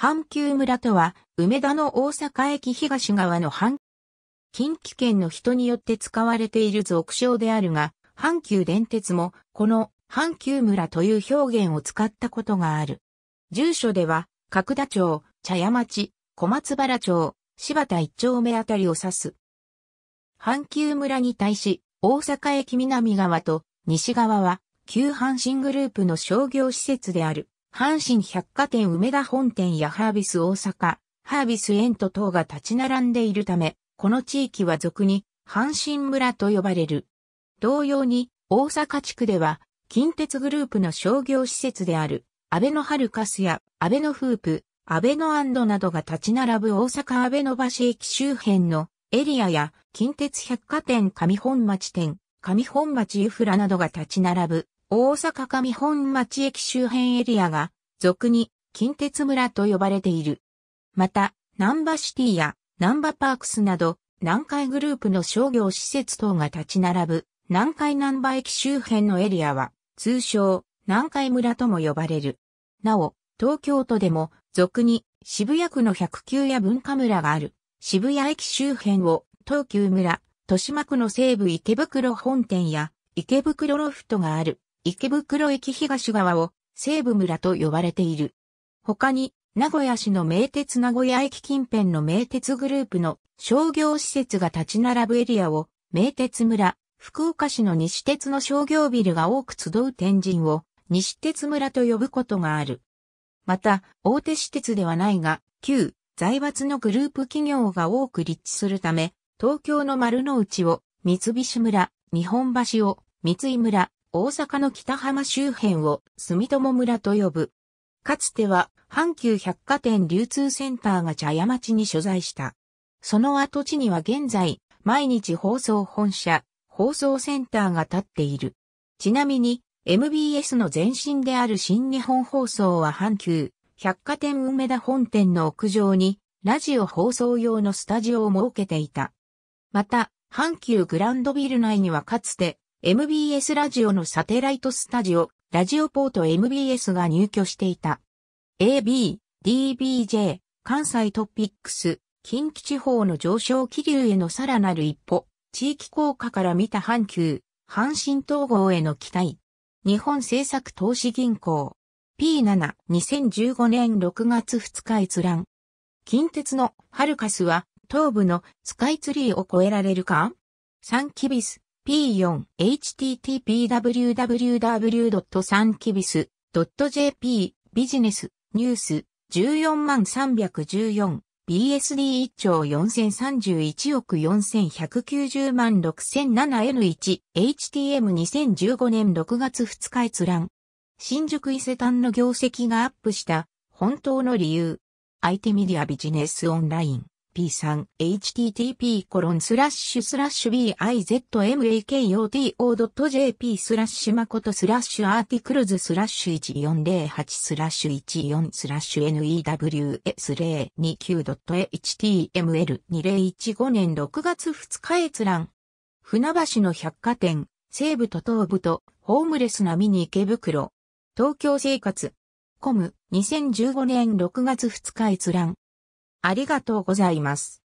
阪急村とは、梅田の大阪駅東側の阪近畿圏の人によって使われている俗称であるが、阪急電鉄も、この阪急村という表現を使ったことがある。住所では、角田町、茶屋町、小松原町、柴田一丁目あたりを指す。阪急村に対し、大阪駅南側と西側は、旧阪神グループの商業施設である。阪神百貨店梅田本店やハービス大阪、ハービスエント等が立ち並んでいるため、この地域は俗に阪神村と呼ばれる。同様に大阪地区では近鉄グループの商業施設である、安倍のハルカスや安倍のフープ、安倍のアンドなどが立ち並ぶ大阪安倍の橋駅周辺のエリアや近鉄百貨店上本町店、上本町ユフラなどが立ち並ぶ大阪上本町駅周辺エリアが、俗に近鉄村と呼ばれている。また、南波シティや南波パークスなど、南海グループの商業施設等が立ち並ぶ、南海南波駅周辺のエリアは、通称、南海村とも呼ばれる。なお、東京都でも、俗に渋谷区の109や文化村がある、渋谷駅周辺を、東急村、豊島区の西部池袋本店や、池袋ロフトがある、池袋駅東側を西武村と呼ばれている。他に、名古屋市の名鉄名古屋駅近辺の名鉄グループの商業施設が立ち並ぶエリアを、名鉄村、福岡市の西鉄の商業ビルが多く集う天神を、西鉄村と呼ぶことがある。また、大手私鉄ではないが、旧財閥のグループ企業が多く立地するため、東京の丸の内を三菱村、日本橋を三井村、大阪の北浜周辺を住友村と呼ぶ。かつては阪急百貨店流通センターが茶屋町に所在した。その跡地には現在、毎日放送本社、放送センターが建っている。ちなみに、MBS の前身である新日本放送は阪急、百貨店梅田本店の屋上に、ラジオ放送用のスタジオを設けていた。また、阪急グランドビル内にはかつて、MBS ラジオのサテライトスタジオ、ラジオポート MBS が入居していた。AB、DBJ、関西トピックス、近畿地方の上昇気流へのさらなる一歩、地域効果から見た阪急、阪神統合への期待。日本政策投資銀行。P7、2015年6月2日閲覧。近鉄のハルカスは東部のスカイツリーを越えられるかサンキビス、p4http://www.sankibis.jp ビジネスニュース14万 314BSD1 兆4031億4190万 6007N1HTM2015 年6月2日閲覧新宿伊勢丹の業績がアップした本当の理由 IT メディアビジネスオンライン p http コロンスラッシュスラッシュ bizmakoto.jp スラッシュ誠スラッシュアーティクルズスラッシュ1408スラッシュ14スラッシュ news029.html2015 年6月2日閲覧船橋の百貨店西部と東部とホームレスなミニ池袋東京生活コム2015年6月2日閲覧ありがとうございます。